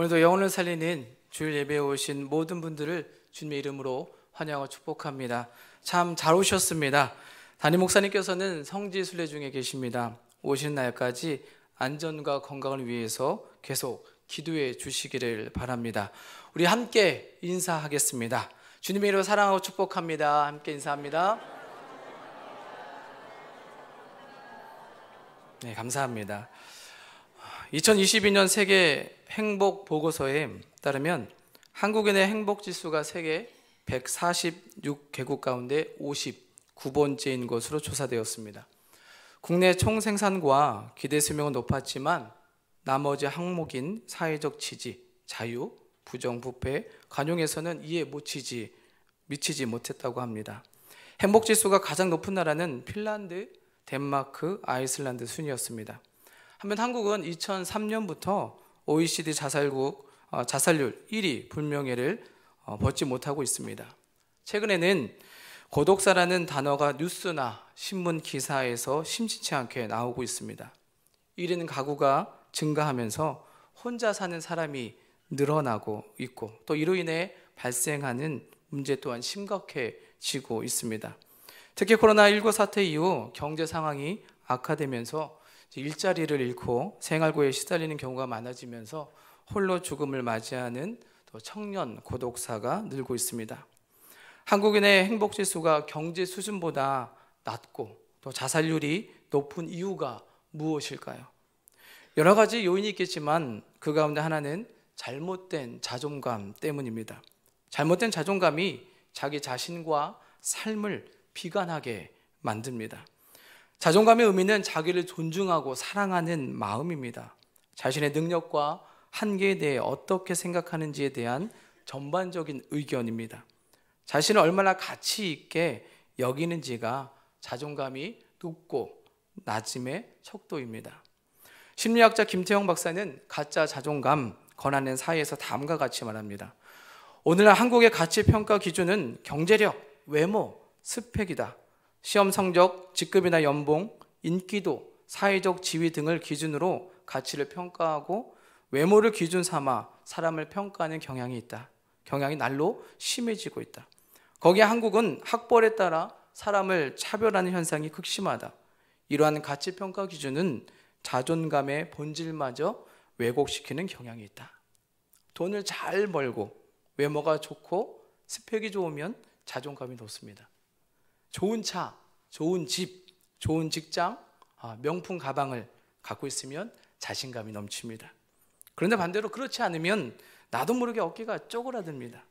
오늘도 영혼을 살리는 주일 예배에 오신 모든 분들을 주님의 이름으로 환영하고 축복합니다. 참 잘 오셨습니다. 담임 목사님께서는 성지 순례 중에 계십니다. 오신 날까지 안전과 건강을 위해서 계속 기도해 주시기를 바랍니다. 우리 함께 인사하겠습니다. 주님의 이름으로 사랑하고 축복합니다. 함께 인사합니다. 네, 감사합니다. 2022년 세계 행복 보고서에 따르면 한국인의 행복 지수가 세계 146개국 가운데 59번째인 것으로 조사되었습니다. 국내 총 생산과 기대 수명은 높았지만 나머지 항목인 사회적 지지, 자유, 부정, 부패, 관용에서는 이에 못치지, 미치지 못했다고 합니다. 행복 지수가 가장 높은 나라는 핀란드, 덴마크, 아이슬란드 순이었습니다. 한편 한국은 2003년부터 OECD 자살국 어, 자살률 1위 불명예를 어, 벗지 못하고 있습니다. 최근에는 고독사라는 단어가 뉴스나 신문 기사에서 심심치 않게 나오고 있습니다. 1인 가구가 증가하면서 혼자 사는 사람이 늘어나고 있고 또 이로 인해 발생하는 문제 또한 심각해지고 있습니다. 특히 코로나19 사태 이후 경제 상황이 악화되면서 일자리를 잃고 생활고에 시달리는 경우가 많아지면서 홀로 죽음을 맞이하는 청년 고독사가 늘고 있습니다. 한국인의 행복 지수가 경제 수준보다 낮고 또 자살률이 높은 이유가 무엇일까요? 여러 가지 요인이 있겠지만 그 가운데 하나는 잘못된 자존감 때문입니다. 잘못된 자존감이 자기 자신과 삶을 비관하게 만듭니다. 자존감의 의미는 자기를 존중하고 사랑하는 마음입니다. 자신의 능력과 한계에 대해 어떻게 생각하는지에 대한 전반적인 의견입니다. 자신을 얼마나 가치 있게 여기는지가 자존감이 높고 낮음의 척도입니다. 심리학자 김태형 박사는 가짜 자존감 권하는 사이에서 다음과 같이 말합니다. 오늘날 한국의 가치 평가 기준은 경제력, 외모, 스펙이다. 시험 성적, 직급이나 연봉, 인기도, 사회적 지위 등을 기준으로 가치를 평가하고 외모를 기준 삼아 사람을 평가하는 경향이 있다. 경향이 날로 심해지고 있다. 거기에 한국은 학벌에 따라 사람을 차별하는 현상이 극심하다. 이러한 가치 평가 기준은 자존감의 본질마저 왜곡시키는 경향이 있다. 돈을 잘 벌고 외모가 좋고 스펙이 좋으면 자존감이 높습니다. 좋은 차, 좋은 집, 좋은 직장, 아, 명품 가방을 갖고 있으면 자신감이 넘칩니다. 그런데 반대로 그렇지 않으면 나도 모르게 어깨가 쪼그라듭니다.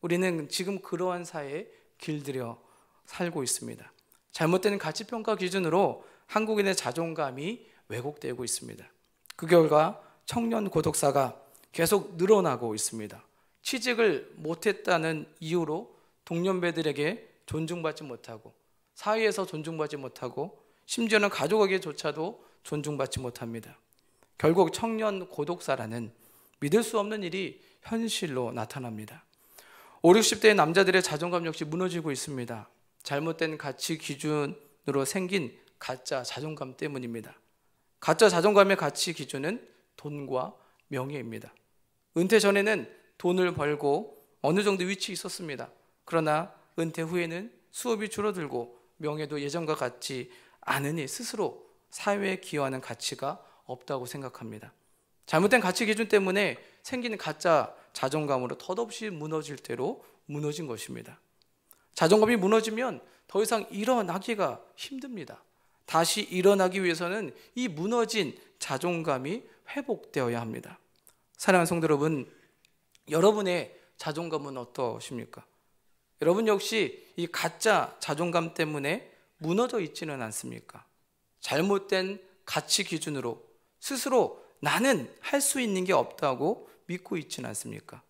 우리는 지금 그러한 사회에 길들여 살고 있습니다. 잘못된 가치평가 기준으로 한국인의 자존감이 왜곡되고 있습니다. 그 결과 청년 고독사가 계속 늘어나고 있습니다. 취직을 못했다는 이유로 동년배들에게 존중받지 못하고 사회에서 존중받지 못하고 심지어는 가족에게조차도 존중받지 못합니다. 결국 청년 고독사라는 믿을 수 없는 일이 현실로 나타납니다. 5, 60대의 남자들의 자존감 역시 무너지고 있습니다. 잘못된 가치 기준으로 생긴 가짜 자존감 때문입니다. 가짜 자존감의 가치 기준은 돈과 명예입니다. 은퇴 전에는 돈을 벌고 어느 정도 위치에 있었습니다. 그러나 은퇴 후에는 수업이 줄어들고 명예도 예전과 같지 않으니 스스로 사회에 기여하는 가치가 없다고 생각합니다. 잘못된 가치 기준 때문에 생기는 가짜 자존감으로 덧없이 무너질 대로 무너진 것입니다. 자존감이 무너지면 더 이상 일어나기가 힘듭니다. 다시 일어나기 위해서는 이 무너진 자존감이 회복되어야 합니다. 사랑하는 성도 여러분, 여러분의 자존감은 어떠십니까? 여러분 역시 이 가짜 자존감 때문에 무너져 있지는 않습니까? 잘못된 가치 기준으로 스스로 나는 할 수 있는 게 없다고 믿고 있지는 않습니까?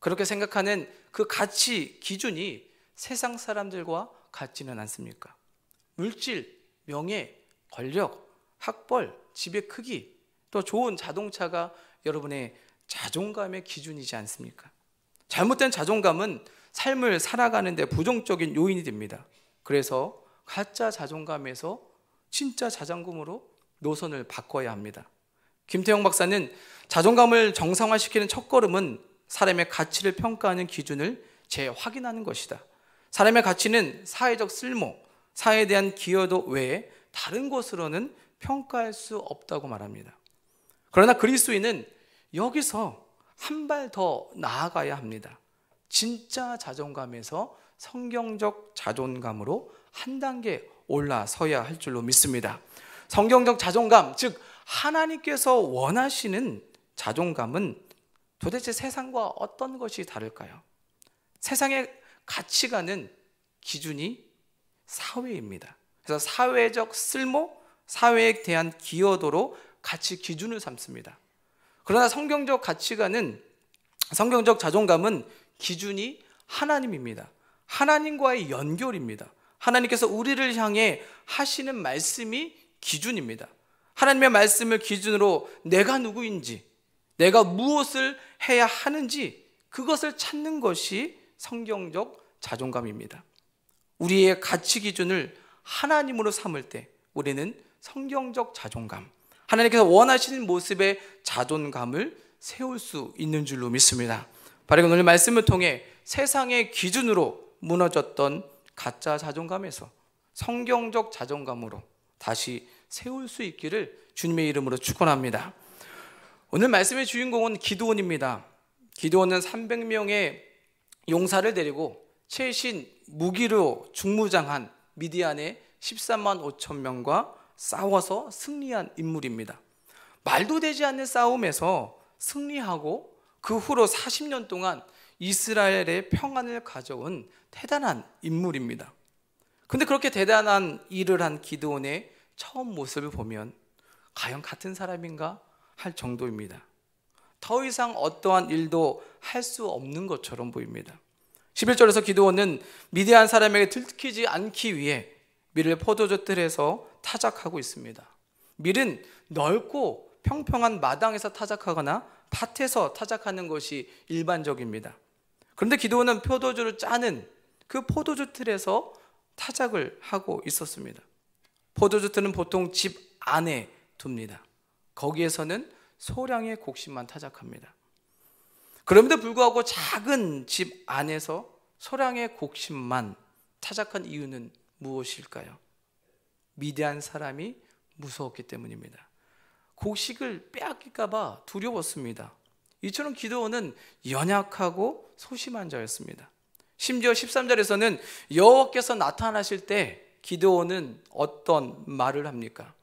그렇게 생각하는 그 가치 기준이 세상 사람들과 같지는 않습니까? 물질, 명예, 권력, 학벌, 집의 크기, 또 좋은 자동차가 여러분의 자존감의 기준이지 않습니까? 잘못된 자존감은 삶을 살아가는데 부정적인 요인이 됩니다. 그래서 가짜 자존감에서 진짜 자장금으로 노선을 바꿔야 합니다. 김태형 박사는 자존감을 정상화시키는 첫걸음은 사람의 가치를 평가하는 기준을 재확인하는 것이다. 사람의 가치는 사회적 쓸모, 사회에 대한 기여도 외에 다른 것으로는 평가할 수 없다고 말합니다. 그러나 그리스도인은 여기서 한 발 더 나아가야 합니다. 진짜 자존감에서 성경적 자존감으로 한 단계 올라서야 할 줄로 믿습니다. 성경적 자존감, 즉 하나님께서 원하시는 자존감은 도대체 세상과 어떤 것이 다를까요? 세상의 가치관은 기준이 사회입니다. 그래서 사회적 쓸모, 사회에 대한 기여도로 가치 기준을 삼습니다. 그러나 성경적 가치관은 성경적 자존감은 기준이 하나님입니다. 하나님과의 연결입니다. 하나님께서 우리를 향해 하시는 말씀이 기준입니다. 하나님의 말씀을 기준으로 내가 누구인지, 내가 무엇을 해야 하는지, 그것을 찾는 것이 성경적 자존감입니다. 우리의 가치 기준을 하나님으로 삼을 때 우리는 성경적 자존감, 하나님께서 원하시는 모습의 자존감을 세울 수 있는 줄로 믿습니다. 바리고 오늘 말씀을 통해 세상의 기준으로 무너졌던 가짜 자존감에서 성경적 자존감으로 다시 세울 수 있기를 주님의 이름으로 축원합니다. 오늘 말씀의 주인공은 기드온입니다. 기드온은 300명의 용사를 데리고 최신 무기로 중무장한 미디안의 14만 5천 명과 싸워서 승리한 인물입니다. 말도 되지 않는 싸움에서 승리하고 그 후로 40년 동안 이스라엘의 평안을 가져온 대단한 인물입니다. 근데 그렇게 대단한 일을 한 기드온의 처음 모습을 보면 과연 같은 사람인가 할 정도입니다. 더 이상 어떠한 일도 할 수 없는 것처럼 보입니다. 11절에서 기드온은 미디안 사람에게 들키지 않기 위해 밀을 포도주 뜰에서 타작하고 있습니다. 밀은 넓고 평평한 마당에서 타작하거나 밭에서 타작하는 것이 일반적입니다. 그런데 기도원은 포도주를 짜는 그 포도주 틀에서 타작을 하고 있었습니다. 포도주 틀은 보통 집 안에 둡니다. 거기에서는 소량의 곡식만 타작합니다. 그럼에도 불구하고 작은 집 안에서 소량의 곡식만 타작한 이유는 무엇일까요? 미대한 사람이 무서웠기 때문입니다. 곡식을 빼앗길까봐 두려웠습니다. 이처럼 기도원은 연약하고 소심한 자였습니다. 심지어 13절에서는 여호와께서 나타나실 때 기도원은 어떤 말을 합니까?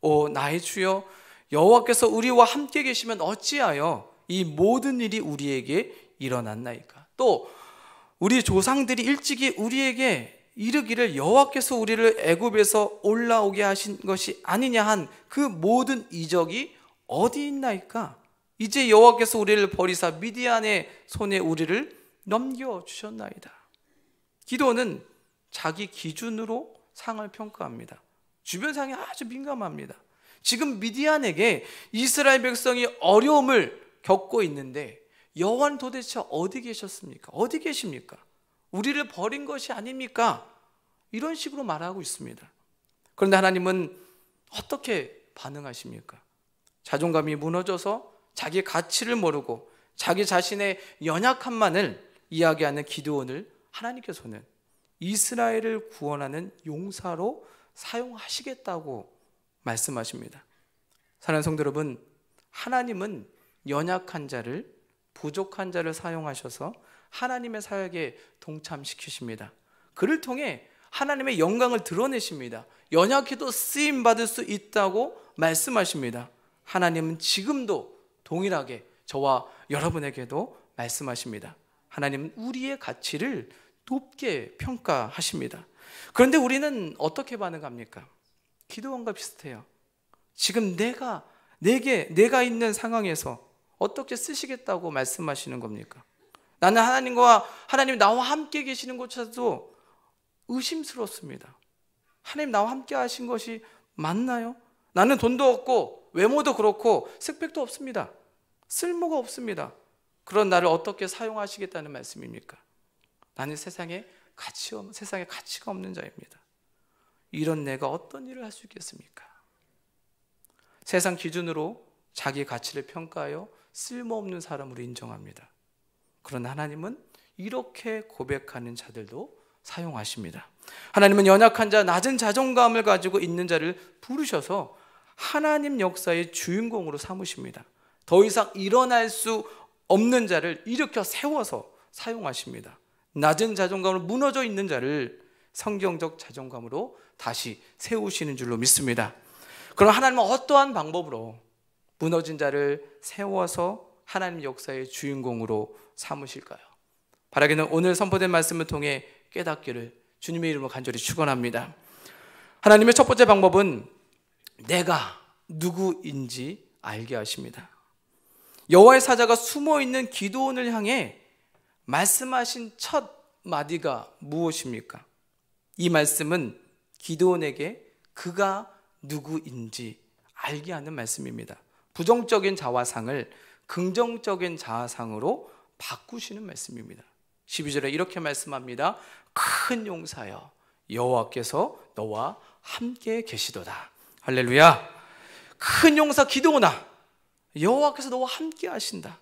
오 나의 주여 여호와께서 우리와 함께 계시면 어찌하여 이 모든 일이 우리에게 일어났나이까? 또 우리 조상들이 일찍이 우리에게 이르기를 여호와께서 우리를 애굽에서 올라오게 하신 것이 아니냐 한 그 모든 이적이 어디 있나이까? 이제 여호와께서 우리를 버리사 미디안의 손에 우리를 넘겨 주셨나이다. 기도는 자기 기준으로 상을 평가합니다. 주변 상이 아주 민감합니다. 지금 미디안에게 이스라엘 백성이 어려움을 겪고 있는데 여호와는 도대체 어디 계셨습니까? 어디 계십니까? 우리를 버린 것이 아닙니까? 이런 식으로 말하고 있습니다. 그런데 하나님은 어떻게 반응하십니까? 자존감이 무너져서 자기 가치를 모르고 자기 자신의 연약함만을 이야기하는 기도원을 하나님께서는 이스라엘을 구원하는 용사로 사용하시겠다고 말씀하십니다. 사랑하는 성도 여러분, 하나님은 연약한 자를 부족한 자를 사용하셔서 하나님의 사역에 동참시키십니다. 그를 통해 하나님의 영광을 드러내십니다. 연약해도 쓰임 받을 수 있다고 말씀하십니다. 하나님은 지금도 동일하게 저와 여러분에게도 말씀하십니다. 하나님은 우리의 가치를 높게 평가하십니다. 그런데 우리는 어떻게 반응합니까? 기도원과 비슷해요. 지금 내가 내게 내가 있는 상황에서 어떻게 쓰시겠다고 말씀하시는 겁니까? 나는 하나님과 하나님 나와 함께 계시는 것조차도 의심스럽습니다. 하나님 나와 함께 하신 것이 맞나요? 나는 돈도 없고 외모도 그렇고 스펙도 없습니다. 쓸모가 없습니다. 그런 나를 어떻게 사용하시겠다는 말씀입니까? 나는 세상에 가치 없, 세상에 가치가 없는 자입니다. 이런 내가 어떤 일을 할 수 있겠습니까? 세상 기준으로 자기 가치를 평가하여 쓸모없는 사람으로 인정합니다. 그런 하나님은 이렇게 고백하는 자들도 사용하십니다. 하나님은 연약한 자, 낮은 자존감을 가지고 있는 자를 부르셔서 하나님 역사의 주인공으로 삼으십니다. 더 이상 일어날 수 없는 자를 일으켜 세워서 사용하십니다. 낮은 자존감으로 무너져 있는 자를 성경적 자존감으로 다시 세우시는 줄로 믿습니다. 그럼 하나님은 어떠한 방법으로 무너진 자를 세워서 하나님 역사의 주인공으로 삼으실까요? 바라기는 오늘 선포된 말씀을 통해 깨닫기를 주님의 이름으로 간절히 축원합니다. 하나님의 첫 번째 방법은 내가 누구인지 알게 하십니다. 여호와의 사자가 숨어 있는 기도원을 향해 말씀하신 첫 마디가 무엇입니까? 이 말씀은 기도원에게 그가 누구인지 알게 하는 말씀입니다. 부정적인 자화상을 긍정적인 자아상으로 바꾸시는 말씀입니다. 12절에 이렇게 말씀합니다. 큰 용사여 여호와께서 너와 함께 계시도다. 할렐루야. 큰 용사 기도나 여호와께서 너와 함께 하신다.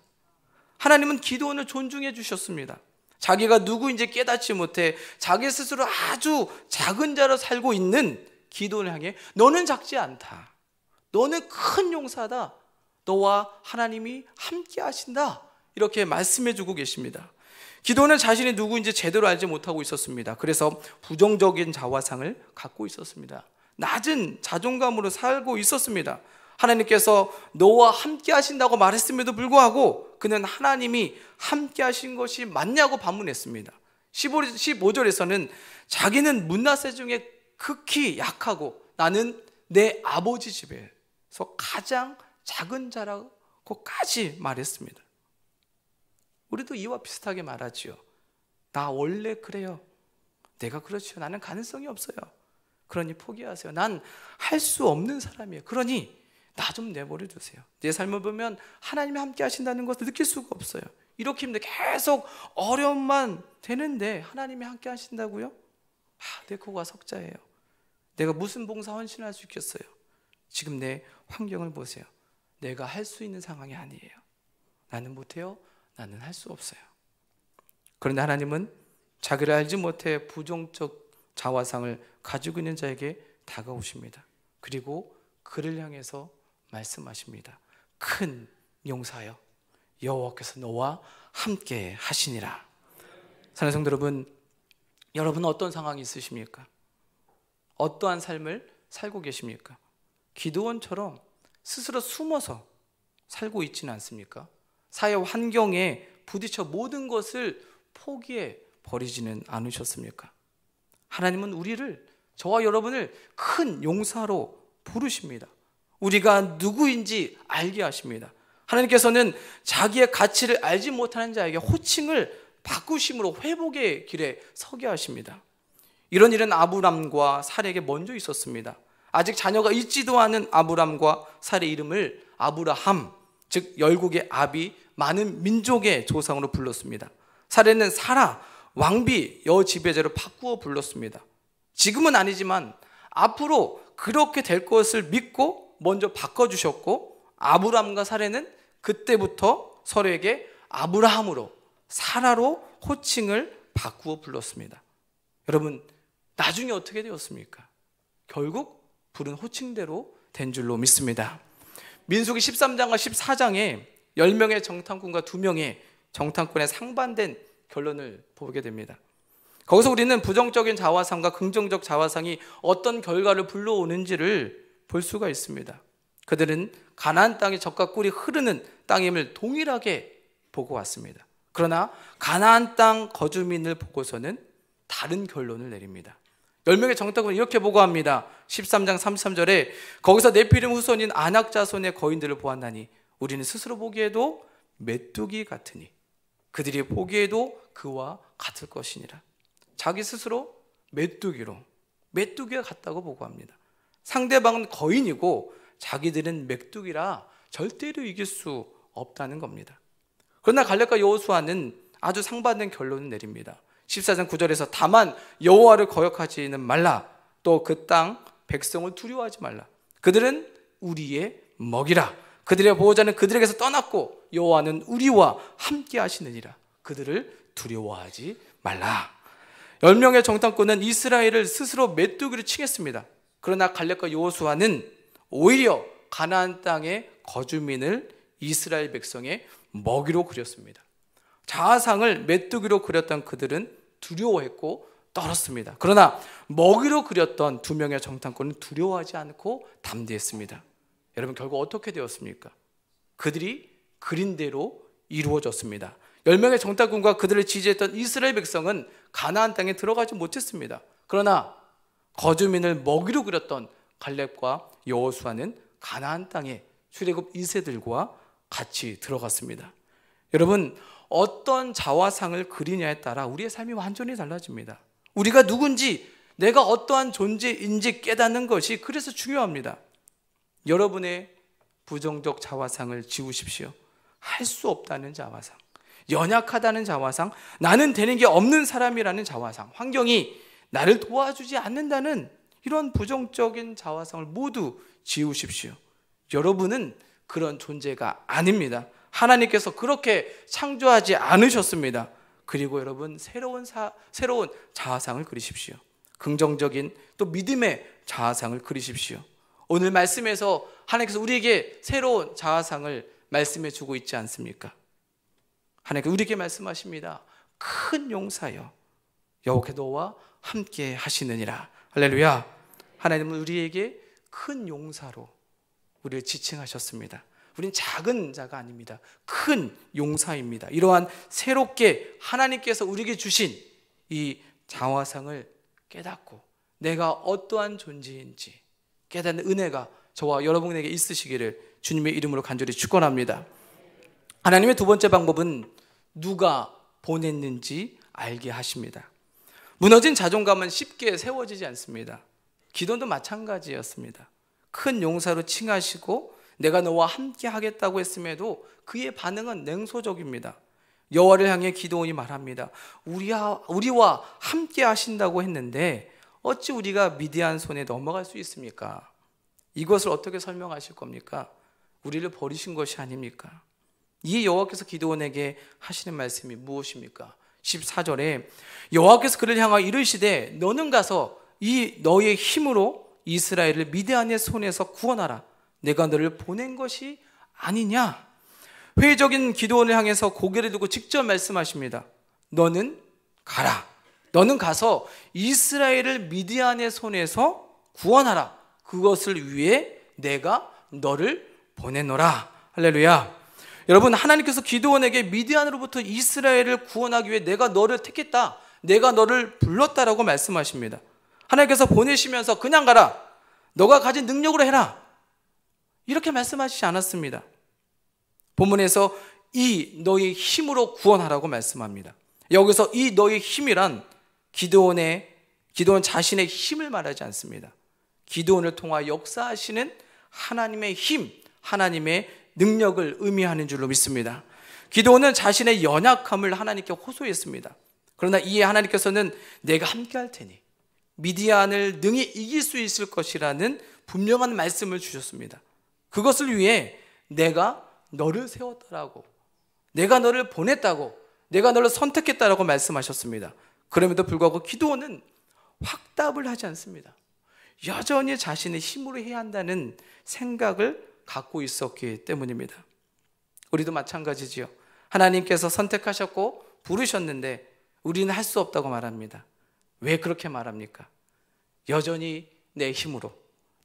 하나님은 기도원을 존중해 주셨습니다. 자기가 누구인지 깨닫지 못해 자기 스스로 아주 작은 자로 살고 있는 기도원을 향해 너는 작지 않다. 너는 큰 용사다. 너와 하나님이 함께 하신다. 이렇게 말씀해 주고 계십니다. 기도는 자신이 누구인지 제대로 알지 못하고 있었습니다. 그래서 부정적인 자화상을 갖고 있었습니다. 낮은 자존감으로 살고 있었습니다. 하나님께서 너와 함께 하신다고 말했음에도 불구하고 그는 하나님이 함께 하신 것이 맞냐고 반문했습니다. 15절에서는 자기는 문나세 중에 극히 약하고 나는 내 아버지 집에서 가장 작은 자라고까지 말했습니다. 우리도 이와 비슷하게 말하지요. 나 원래 그래요. 내가 그렇지요. 나는 가능성이 없어요. 그러니 포기하세요. 난 할 수 없는 사람이에요. 그러니 나 좀 내버려 두세요. 내 삶을 보면 하나님이 함께 하신다는 것을 느낄 수가 없어요. 이렇게 힘들 계속 어려움만 되는데 하나님이 함께 하신다고요? 아, 내 코가 석자예요. 내가 무슨 봉사 헌신할 수 있겠어요? 지금 내 환경을 보세요. 내가 할 수 있는 상황이 아니에요. 나는 못해요. 나는 할 수 없어요. 그런데 하나님은 자기를 알지 못해 부정적 자화상을 가지고 있는 자에게 다가오십니다. 그리고 그를 향해서 말씀하십니다. 큰 용사여 여호와께서 너와 함께 하시니라. 사는 성도 여러분, 여러분은 어떤 상황이 있으십니까? 어떠한 삶을 살고 계십니까? 기도원처럼 스스로 숨어서 살고 있지는 않습니까? 사회 환경에 부딪혀 모든 것을 포기해 버리지는 않으셨습니까? 하나님은 우리를 저와 여러분을 큰 용사로 부르십니다. 우리가 누구인지 알게 하십니다. 하나님께서는 자기의 가치를 알지 못하는 자에게 호칭을 바꾸심으로 회복의 길에 서게 하십니다. 이런 일은 아브람과 사렉에 먼저 있었습니다. 아직 자녀가 있지도 않은 아브람과 살의 이름을 아브라함, 즉 열국의 아비, 많은 민족의 조상으로 불렀습니다. 사례는 사라, 왕비, 여 지배자로 바꾸어 불렀습니다. 지금은 아니지만 앞으로 그렇게 될 것을 믿고 먼저 바꿔주셨고 아브람과 사례는 그때부터 서로에게 아브라함으로 사라로 호칭을 바꾸어 불렀습니다. 여러분 나중에 어떻게 되었습니까? 결국 부른 호칭대로 된 줄로 믿습니다. 민수기 13장과 14장에 10명의 정탐꾼과 2명의 정탐꾼의 상반된 결론을 보게 됩니다. 거기서 우리는 부정적인 자화상과 긍정적 자화상이 어떤 결과를 불러오는지를 볼 수가 있습니다. 그들은 가나 땅의 적과 꿀이 흐르는 땅임을 동일하게 보고 왔습니다. 그러나 가나땅 거주민을 보고서는 다른 결론을 내립니다. 10명의 정탐은 이렇게 보고합니다. 13장 33절에 거기서 네피림 후손인 안악 자손의 거인들을 보았나니 우리는 스스로 보기에도 메뚜기 같으니 그들이 보기에도 그와 같을 것이니라. 자기 스스로 메뚜기로 메뚜기와 같다고 보고합니다. 상대방은 거인이고 자기들은 메뚜기라 절대로 이길 수 없다는 겁니다. 그러나 갈렙과 여호수아는 아주 상반된 결론을 내립니다. 14장 9절에서 다만 여호와를 거역하지는 말라. 또 그 땅 백성을 두려워하지 말라. 그들은 우리의 먹이라. 그들의 보호자는 그들에게서 떠났고 여호와는 우리와 함께 하시느니라. 그들을 두려워하지 말라. 10명의 정탐꾼은 이스라엘을 스스로 메뚜기로 칭했습니다. 그러나 갈렙과 여호수아는 오히려 가나안 땅의 거주민을 이스라엘 백성의 먹이로 그렸습니다. 자아상을 메뚜기로 그렸던 그들은 두려워했고 떨었습니다. 그러나 먹이로 그렸던 두 명의 정탐꾼은 두려워하지 않고 담대했습니다. 여러분 결국 어떻게 되었습니까? 그들이 그린 대로 이루어졌습니다. 열명의 정탐꾼과 그들을 지지했던 이스라엘 백성은 가나안 땅에 들어가지 못했습니다. 그러나 거주민을 먹이로 그렸던 갈렙과 여호수아는 가나안 땅에 출애굽 2세들과 같이 들어갔습니다. 여러분 어떤 자화상을 그리냐에 따라 우리의 삶이 완전히 달라집니다. 우리가 누군지, 내가 어떠한 존재인지 깨닫는 것이 그래서 중요합니다. 여러분의 부정적 자화상을 지우십시오. 할 수 없다는 자화상, 연약하다는 자화상, 나는 되는 게 없는 사람이라는 자화상, 환경이 나를 도와주지 않는다는 이런 부정적인 자화상을 모두 지우십시오. 여러분은 그런 존재가 아닙니다. 하나님께서 그렇게 창조하지 않으셨습니다. 그리고 여러분 새로운 사, 새로운 자아상을 그리십시오. 긍정적인 또 믿음의 자아상을 그리십시오. 오늘 말씀에서 하나님께서 우리에게 새로운 자아상을 말씀해 주고 있지 않습니까? 하나님께서 우리에게 말씀하십니다. 큰 용사여 여호와께 너와 함께 하시느니라. 할렐루야. 하나님은 우리에게 큰 용사로 우리를 지칭하셨습니다. 우린 작은 자가 아닙니다. 큰 용사입니다. 이러한 새롭게 하나님께서 우리에게 주신 이 자화상을 깨닫고 내가 어떠한 존재인지 깨닫는 은혜가 저와 여러분에게 있으시기를 주님의 이름으로 간절히 축원합니다. 하나님의 두 번째 방법은 누가 보냈는지 알게 하십니다. 무너진 자존감은 쉽게 세워지지 않습니다. 기도도 마찬가지였습니다. 큰 용사로 칭하시고 내가 너와 함께 하겠다고 했음에도 그의 반응은 냉소적입니다. 여호와를 향해 기도원이 말합니다. 우리와, 우리와 함께 하신다고 했는데 어찌 우리가 미디안 손에 넘어갈 수 있습니까? 이것을 어떻게 설명하실 겁니까? 우리를 버리신 것이 아닙니까? 이 여호와께서 기도원에게 하시는 말씀이 무엇입니까? 14절에 여호와께서 그를 향하여 이르시되 너는 가서 이 너의 힘으로 이스라엘을 미디안의 손에서 구원하라. 내가 너를 보낸 것이 아니냐? 회의적인 기도원을 향해서 고개를 들고 직접 말씀하십니다. 너는 가라. 너는 가서 이스라엘을 미디안의 손에서 구원하라. 그것을 위해 내가 너를 보내노라. 할렐루야. 여러분 하나님께서 기도원에게 미디안으로부터 이스라엘을 구원하기 위해 내가 너를 택했다. 내가 너를 불렀다라고 말씀하십니다. 하나님께서 보내시면서 그냥 가라. 너가 가진 능력으로 해라. 이렇게 말씀하시지 않았습니다. 본문에서 이 너의 힘으로 구원하라고 말씀합니다. 여기서 이 너의 힘이란 기도원의 기도원 자신의 힘을 말하지 않습니다. 기도원을 통하 역사하시는 하나님의 힘, 하나님의 능력을 의미하는 줄로 믿습니다. 기도원은 자신의 연약함을 하나님께 호소했습니다. 그러나 이에 하나님께서는 내가 함께 할 테니 미디안을 능히 이길 수 있을 것이라는 분명한 말씀을 주셨습니다. 그것을 위해 내가 너를 세웠다라고, 내가 너를 보냈다고, 내가 너를 선택했다라고 말씀하셨습니다. 그럼에도 불구하고 기도는 확답을 하지 않습니다. 여전히 자신의 힘으로 해야 한다는 생각을 갖고 있었기 때문입니다. 우리도 마찬가지지요. 하나님께서 선택하셨고 부르셨는데 우리는 할 수 없다고 말합니다. 왜 그렇게 말합니까? 여전히 내 힘으로,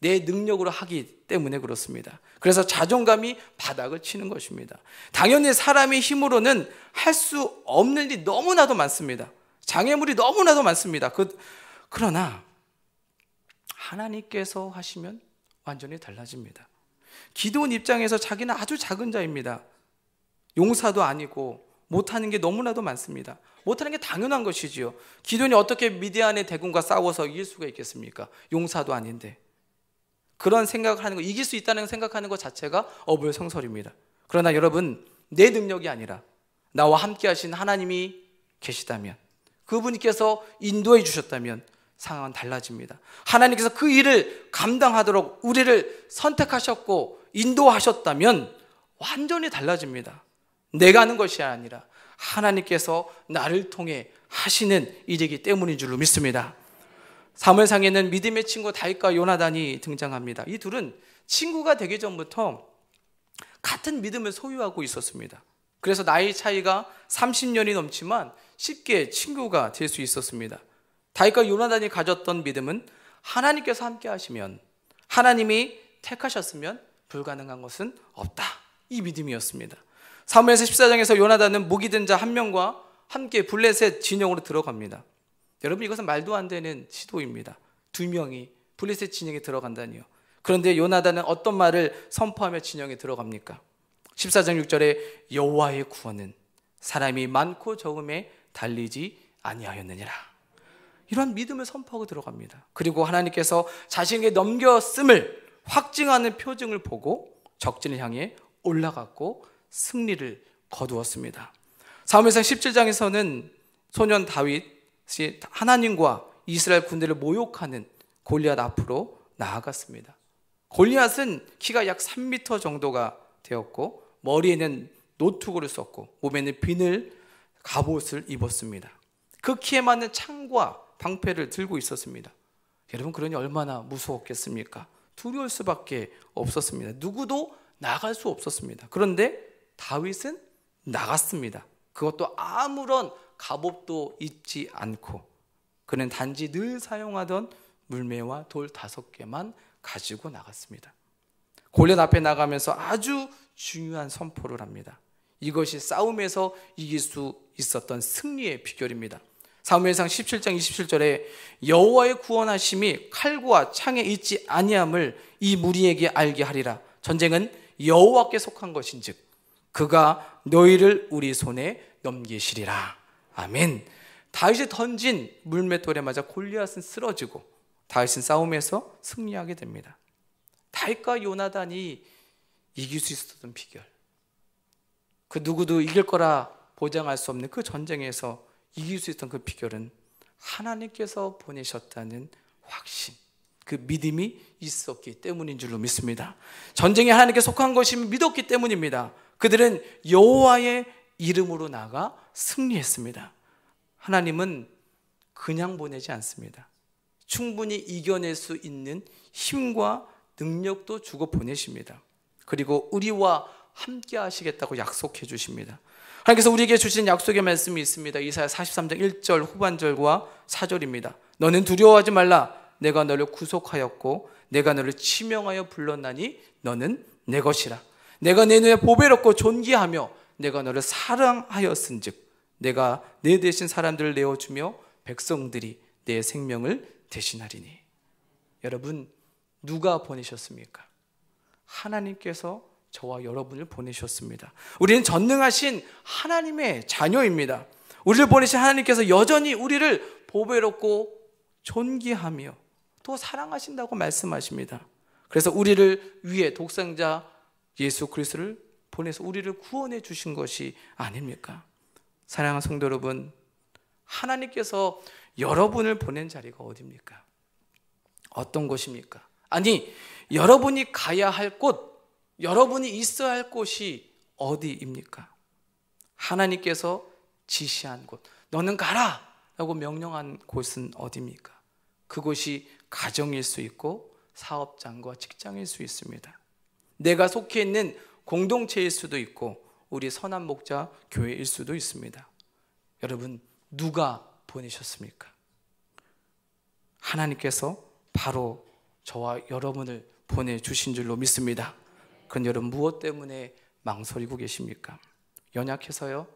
내 능력으로 하기 때문에 그렇습니다. 그래서 자존감이 바닥을 치는 것입니다. 당연히 사람의 힘으로는 할 수 없는 일이 너무나도 많습니다. 장애물이 너무나도 많습니다. 그, 그러나 하나님께서 하시면 완전히 달라집니다. 기도원 입장에서 자기는 아주 작은 자입니다. 용사도 아니고 못하는 게 너무나도 많습니다. 못하는 게 당연한 것이지요. 기도원이 어떻게 미디안의 대군과 싸워서 이길 수가 있겠습니까? 용사도 아닌데. 그런 생각을 하는 거, 이길 수 있다는 생각하는 것 자체가 업을 성설입니다. 그러나 여러분, 내 능력이 아니라 나와 함께 하신 하나님이 계시다면, 그분께서 인도해 주셨다면 상황은 달라집니다. 하나님께서 그 일을 감당하도록 우리를 선택하셨고 인도하셨다면 완전히 달라집니다. 내가 하는 것이 아니라 하나님께서 나를 통해 하시는 일이기 때문인 줄로 믿습니다. 사무엘상에는 믿음의 친구 다윗과 요나단이 등장합니다. 이 둘은 친구가 되기 전부터 같은 믿음을 소유하고 있었습니다. 그래서 나이 차이가 30년이 넘지만 쉽게 친구가 될 수 있었습니다. 다윗과 요나단이 가졌던 믿음은 하나님께서 함께 하시면 하나님이 택하셨으면 불가능한 것은 없다. 이 믿음이었습니다. 사무엘서 14장에서 요나단은 목이 든자 한 명과 함께 블레셋 진영으로 들어갑니다. 여러분 이것은 말도 안 되는 시도입니다. 두 명이 블레셋 진영에 들어간다니요. 그런데 요나단은 어떤 말을 선포하며 진영에 들어갑니까? 14장 6절에 여호와의 구원은 사람이 많고 적음에 달리지 아니하였느니라. 이러한 믿음을 선포하고 들어갑니다. 그리고 하나님께서 자신에게 넘겼음을 확증하는 표징을 보고 적진을 향해 올라갔고 승리를 거두었습니다. 사무엘상 17장에서는 소년 다윗 하나님과 이스라엘 군대를 모욕하는 골리앗 앞으로 나아갔습니다. 골리앗은 키가 약 3m 정도가 되었고 머리에는 노트구를 썼고 몸에는 비늘 갑옷을 입었습니다. 그 키에 맞는 창과 방패를 들고 있었습니다. 여러분 그러니 얼마나 무서웠겠습니까? 두려울 수밖에 없었습니다. 누구도 나갈 수 없었습니다. 그런데 다윗은 나갔습니다. 그것도 아무런 갑옷도 입지 않고 그는 단지 늘 사용하던 물매와 돌 다섯 개만 가지고 나갔습니다. 골렛 앞에 나가면서 아주 중요한 선포를 합니다. 이것이 싸움에서 이길 수 있었던 승리의 비결입니다. 사무엘상 17장 27절에 여호와의 구원하심이 칼과 창에 있지 아니함을 이 무리에게 알게 하리라. 전쟁은 여호와께 속한 것인즉 그가 너희를 우리 손에 넘기시리라. 아멘. 다윗이 던진 물맷돌에 맞아 골리앗은 쓰러지고 다윗은 싸움에서 승리하게 됩니다. 다윗과 요나단이 이길 수 있었던 비결. 그 누구도 이길 거라 보장할 수 없는 그 전쟁에서 이길 수있던그 비결은 하나님께서 보내셨다는 확신. 그 믿음이 있었기 때문인 줄로 믿습니다. 전쟁에 하나님께 속한 것임 믿었기 때문입니다. 그들은 여호와의 이름으로 나가 승리했습니다. 하나님은 그냥 보내지 않습니다. 충분히 이겨낼 수 있는 힘과 능력도 주고 보내십니다. 그리고 우리와 함께 하시겠다고 약속해 주십니다. 하나님께서 우리에게 주신 약속의 말씀이 있습니다. 이사야 43장 1절 후반절과 4절입니다. 너는 두려워하지 말라. 내가 너를 구속하였고 내가 너를 치명하여 불렀나니 너는 내 것이라. 내가 내 눈에 보배롭고 존귀하며 내가 너를 사랑하였은즉 내가 내 대신 사람들을 내어주며 백성들이 내 생명을 대신하리니. 여러분, 누가 보내셨습니까? 하나님께서 저와 여러분을 보내셨습니다. 우리는 전능하신 하나님의 자녀입니다. 우리를 보내신 하나님께서 여전히 우리를 보배롭고 존귀하며 또 사랑하신다고 말씀하십니다. 그래서 우리를 위해 독생자 예수 그리스도를 보내서 우리를 구원해 주신 것이 아닙니까? 사랑하는 성도 여러분, 하나님께서 여러분을 보낸 자리가 어디입니까? 어떤 곳입니까? 아니, 여러분이 가야 할 곳, 여러분이 있어야 할 곳이 어디입니까? 하나님께서 지시한 곳, 너는 가라! 라고 명령한 곳은 어디입니까? 그곳이 가정일 수 있고 사업장과 직장일 수 있습니다. 내가 속해 있는 공동체일 수도 있고 우리 선한 목자 교회일 수도 있습니다. 여러분 누가 보내셨습니까? 하나님께서 바로 저와 여러분을 보내주신 줄로 믿습니다. 그건 여러분 무엇 때문에 망설이고 계십니까? 연약해서요?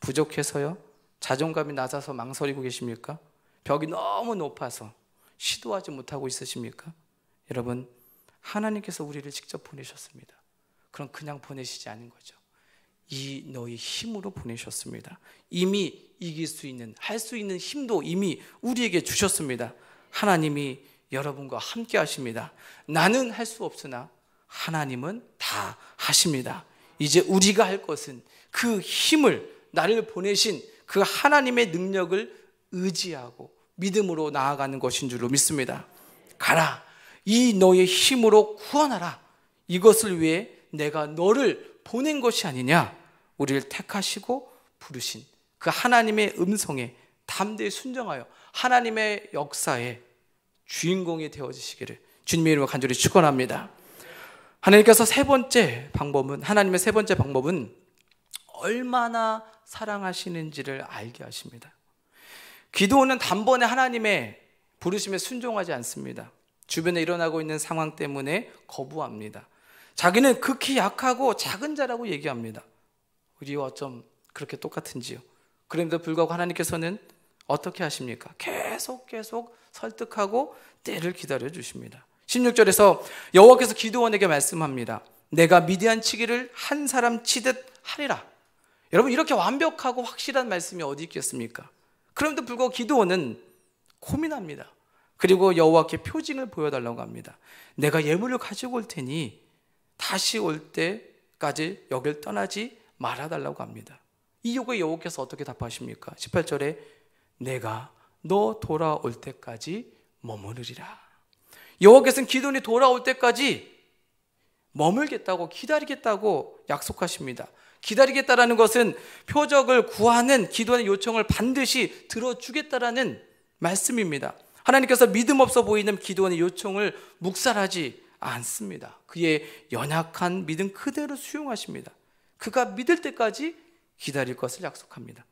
부족해서요? 자존감이 낮아서 망설이고 계십니까? 벽이 너무 높아서 시도하지 못하고 있으십니까? 여러분, 하나님께서 우리를 직접 보내셨습니다. 그럼 그냥 보내시지 않은 거죠. 이 너희 힘으로 보내셨습니다. 이미 이길 수 있는 할 수 있는 힘도 이미 우리에게 주셨습니다. 하나님이 여러분과 함께 하십니다. 나는 할 수 없으나 하나님은 다 하십니다. 이제 우리가 할 것은 그 힘을 나를 보내신 그 하나님의 능력을 의지하고 믿음으로 나아가는 것인 줄로 믿습니다. 가라. 이 너의 힘으로 구원하라. 이것을 위해 내가 너를 보낸 것이 아니냐. 우리를 택하시고 부르신 그 하나님의 음성에 담대히 순정하여 하나님의 역사에 주인공이 되어지시기를 주님의 이름으로 간절히 축원합니다. 하나님께서 세 번째 방법은 하나님의 세 번째 방법은 얼마나 사랑하시는지를 알게 하십니다. 기도는 단번에 하나님의 부르심에 순종하지 않습니다. 주변에 일어나고 있는 상황 때문에 거부합니다. 자기는 극히 약하고 작은 자라고 얘기합니다. 우리와 좀 그렇게 똑같은지요. 그럼에도 불구하고 하나님께서는 어떻게 하십니까? 계속 계속 설득하고 때를 기다려 주십니다. 16절에서 여호와께서 기도원에게 말씀합니다. 내가 미디안 치기를 한 사람 치듯 하리라. 여러분 이렇게 완벽하고 확실한 말씀이 어디 있겠습니까? 그럼에도 불구하고 기도원은 고민합니다. 그리고 여호와께 표징을 보여달라고 합니다. 내가 예물을 가지고 올 테니 다시 올 때까지 여길 떠나지 말아달라고 합니다. 이 요구에 여호께서 어떻게 답하십니까? 18절에 내가 너 돌아올 때까지 머무르리라. 여호께서는 기돈이 돌아올 때까지 머물겠다고 기다리겠다고 약속하십니다. 기다리겠다라는 것은 표적을 구하는 기도의 요청을 반드시 들어주겠다라는 말씀입니다. 하나님께서 믿음 없어 보이는 기도원의 요청을 묵살하지 않습니다. 그의 연약한 믿음 그대로 수용하십니다. 그가 믿을 때까지 기다릴 것을 약속합니다.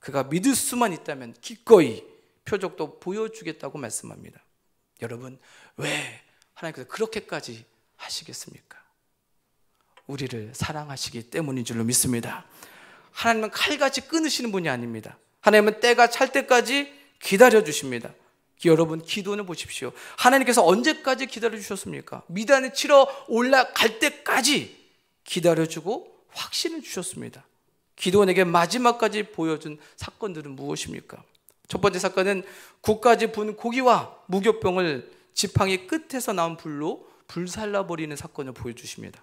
그가 믿을 수만 있다면 기꺼이 표적도 보여주겠다고 말씀합니다. 여러분, 왜 하나님께서 그렇게까지 하시겠습니까? 우리를 사랑하시기 때문인 줄로 믿습니다. 하나님은 칼같이 끊으시는 분이 아닙니다. 하나님은 때가 찰 때까지 기다려 주십니다. 여러분 기도는 보십시오. 하나님께서 언제까지 기다려 주셨습니까? 미단에 치러 올라갈 때까지 기다려 주고 확신을 주셨습니다. 기도원에게 마지막까지 보여준 사건들은 무엇입니까? 첫 번째 사건은 국까지 분 고기와 무교병을 지팡이 끝에서 나온 불로 불살라버리는 사건을 보여주십니다.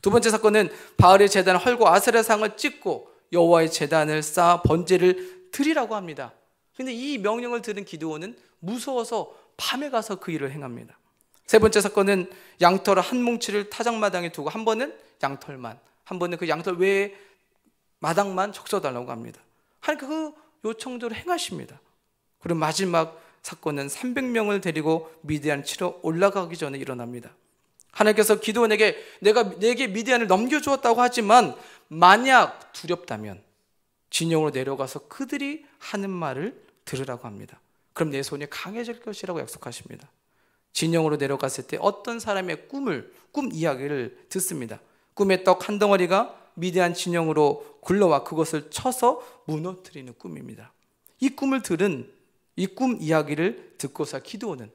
두 번째 사건은 바알의 재단을 헐고 아스의 상을 찢고 여호와의 재단을 쌓아 번제를 드리라고 합니다. 그런데이 명령을 들은 기도원은 무서워서 밤에 가서 그 일을 행합니다. 세 번째 사건은 양털 한 뭉치를 타작마당에 두고 한 번은 양털만 한 번은 그 양털 외에 마당만 적셔달라고 합니다. 하니까 그 요청대로 행하십니다. 그리고 마지막 사건은 300명을 데리고 미디안 치러 올라가기 전에 일어납니다. 하나님께서 기도원에게 내가 내게 미디안을 넘겨주었다고 하지만 만약 두렵다면 진영으로 내려가서 그들이 하는 말을 들으라고 합니다. 그럼 내 손이 강해질 것이라고 약속하십니다. 진영으로 내려갔을 때 어떤 사람의 꿈을 꿈 이야기를 듣습니다. 꿈의 떡 한 덩어리가 미대한 진영으로 굴러와 그것을 쳐서 무너뜨리는 꿈입니다. 이 꿈을 들은 이 꿈 이야기를 듣고서 기도는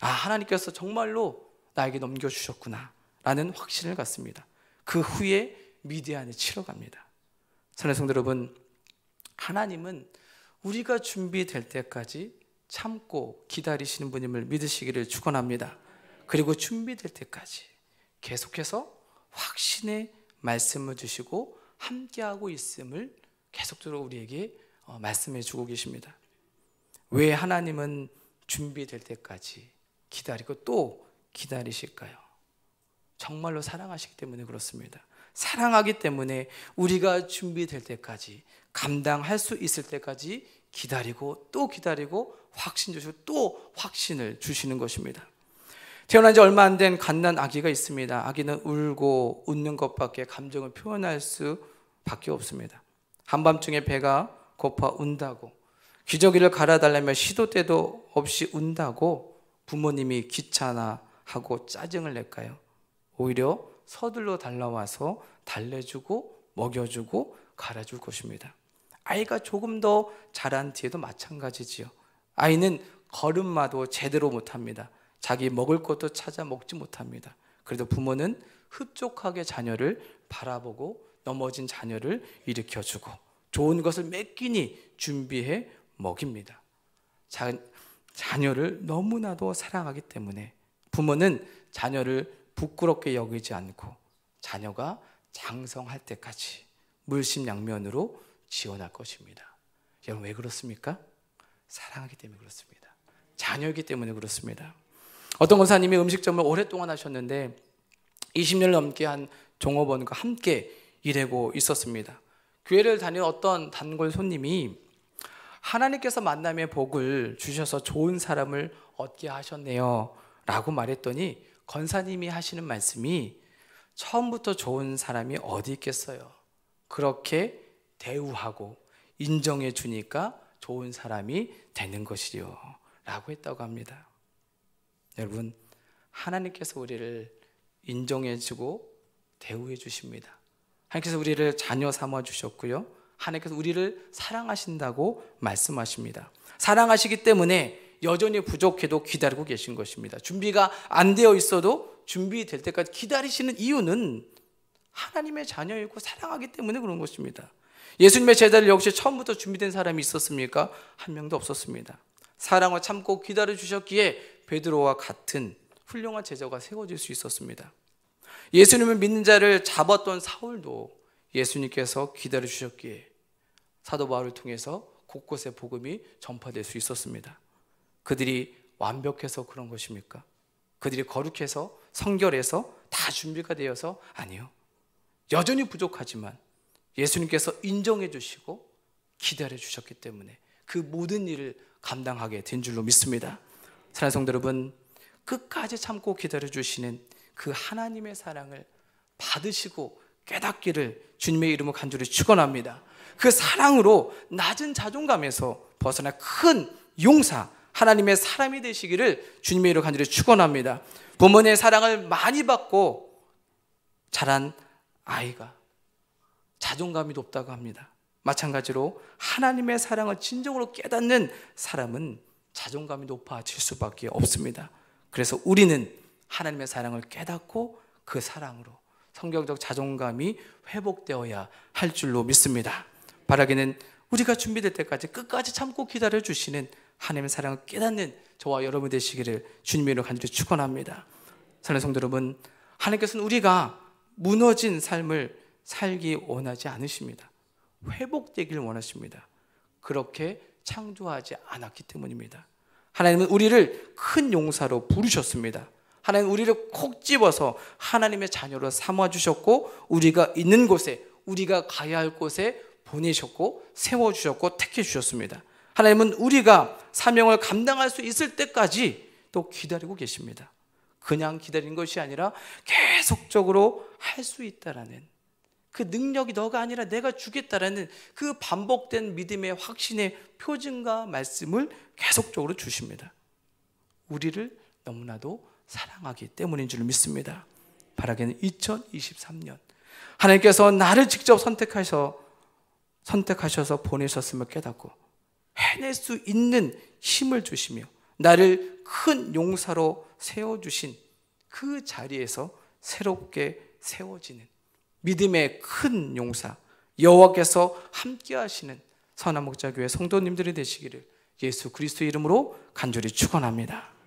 아 하나님께서 정말로 나에게 넘겨주셨구나 라는 확신을 갖습니다. 그 후에 미디안에 치러 갑니다. 선의 성도 여러분, 하나님은 우리가 준비될 때까지 참고 기다리시는 분임을 믿으시기를 축원합니다. 그리고 준비될 때까지 계속해서 확신의 말씀을 주시고 함께하고 있음을 계속적으로 우리에게 어, 말씀해 주고 계십니다. 왜 하나님은 준비될 때까지 기다리고 또 기다리실까요? 정말로 사랑하시기 때문에 그렇습니다. 사랑하기 때문에 우리가 준비될 때까지 감당할 수 있을 때까지 기다리고 또 기다리고 확신 주시고 또 확신을 주시는 것입니다. 태어난 지 얼마 안 된 갓난 아기가 있습니다. 아기는 울고 웃는 것밖에 감정을 표현할 수밖에 없습니다. 한밤중에 배가 고파 운다고 기저귀를 갈아달라며 시도 때도 없이 운다고 부모님이 귀찮아하고 짜증을 낼까요? 오히려 서둘러 달라와서 달래주고 먹여주고 갈아줄 것입니다. 아이가 조금 더 자란 뒤에도 마찬가지지요. 아이는 걸음마도 제대로 못합니다. 자기 먹을 것도 찾아 먹지 못합니다. 그래도 부모는 흡족하게 자녀를 바라보고 넘어진 자녀를 일으켜주고 좋은 것을 몇 끼니 준비해 먹입니다. 자, 자녀를 너무나도 사랑하기 때문에 부모는 자녀를 부끄럽게 여기지 않고 자녀가 장성할 때까지 물심양면으로 지원할 것입니다. 여러분 왜 그렇습니까? 사랑하기 때문에 그렇습니다. 자녀이기 때문에 그렇습니다. 어떤 권사님이 음식점을 오랫동안 하셨는데 20년 넘게 한 종업원과 함께 일하고 있었습니다. 교회를 다니 어떤 단골 손님이 하나님께서 만남의 복을 주셔서 좋은 사람을 얻게 하셨네요. 라고 말했더니 권사님이 하시는 말씀이 처음부터 좋은 사람이 어디 있겠어요. 그렇게 대우하고 인정해 주니까 좋은 사람이 되는 것이요. 라고 했다고 합니다. 여러분 하나님께서 우리를 인정해 주고 대우해 주십니다. 하나님께서 우리를 자녀 삼아 주셨고요. 하나님께서 우리를 사랑하신다고 말씀하십니다. 사랑하시기 때문에 여전히 부족해도 기다리고 계신 것입니다. 준비가 안 되어 있어도 준비될 때까지 기다리시는 이유는 하나님의 자녀이고 사랑하기 때문에 그런 것입니다. 예수님의 제자를 역시 처음부터 준비된 사람이 있었습니까? 한 명도 없었습니다. 사랑을 참고 기다려 주셨기에 베드로와 같은 훌륭한 제자가 세워질 수 있었습니다. 예수님을 믿는 자를 잡았던 사울도 예수님께서 기다려 주셨기에 사도 바울을 통해서 곳곳에 복음이 전파될 수 있었습니다. 그들이 완벽해서 그런 것입니까? 그들이 거룩해서 성결해서 다 준비가 되어서 아니요. 여전히 부족하지만 예수님께서 인정해 주시고 기다려 주셨기 때문에 그 모든 일을 감당하게 된 줄로 믿습니다. 사랑하는 성도 여러분, 끝까지 참고 기다려 주시는 그 하나님의 사랑을 받으시고 깨닫기를 주님의 이름으로 간절히 축원합니다. 그 사랑으로 낮은 자존감에서 벗어나 큰 용사 하나님의 사람이 되시기를 주님의 이름으로 간절히 축원합니다. 부모의 사랑을 많이 받고 자란 아이가 자존감이 높다고 합니다. 마찬가지로 하나님의 사랑을 진정으로 깨닫는 사람은 자존감이 높아질 수밖에 없습니다. 그래서 우리는 하나님의 사랑을 깨닫고 그 사랑으로 성경적 자존감이 회복되어야 할 줄로 믿습니다. 바라기는 우리가 준비될 때까지 끝까지 참고 기다려 주시는 하나님의 사랑을 깨닫는 저와 여러분 되시기를 주님으로 간절히 축원합니다. 사랑 성도 여러분, 하나님께서는 우리가 무너진 삶을 살기 원하지 않으십니다. 회복되기 원하십니다. 그렇게 창조하지 않았기 때문입니다. 하나님은 우리를 큰 용사로 부르셨습니다. 하나님 우리를 콕 집어서 하나님의 자녀로 삼아 주셨고 우리가 있는 곳에 우리가 가야 할 곳에 보내셨고 세워 주셨고 택해 주셨습니다. 하나님은 우리가 사명을 감당할 수 있을 때까지 또 기다리고 계십니다. 그냥 기다린 것이 아니라 계속적으로 할 수 있다라는 그 능력이 너가 아니라 내가 주겠다라는 그 반복된 믿음의 확신의 표징과 말씀을 계속적으로 주십니다. 우리를 너무나도 사랑하기 때문인 줄 믿습니다. 바라기는 2023년 하나님께서 나를 직접 선택하셔 선택하셔서 보내셨음을 깨닫고 해낼 수 있는 힘을 주시며 나를 큰 용사로 세워 주신 그 자리에서 새롭게 세워지는 믿음의 큰 용사 여호와께서 함께 하시는 선한 목자교회 성도님들이 되시기를 예수 그리스도 이름으로 간절히 축원합니다.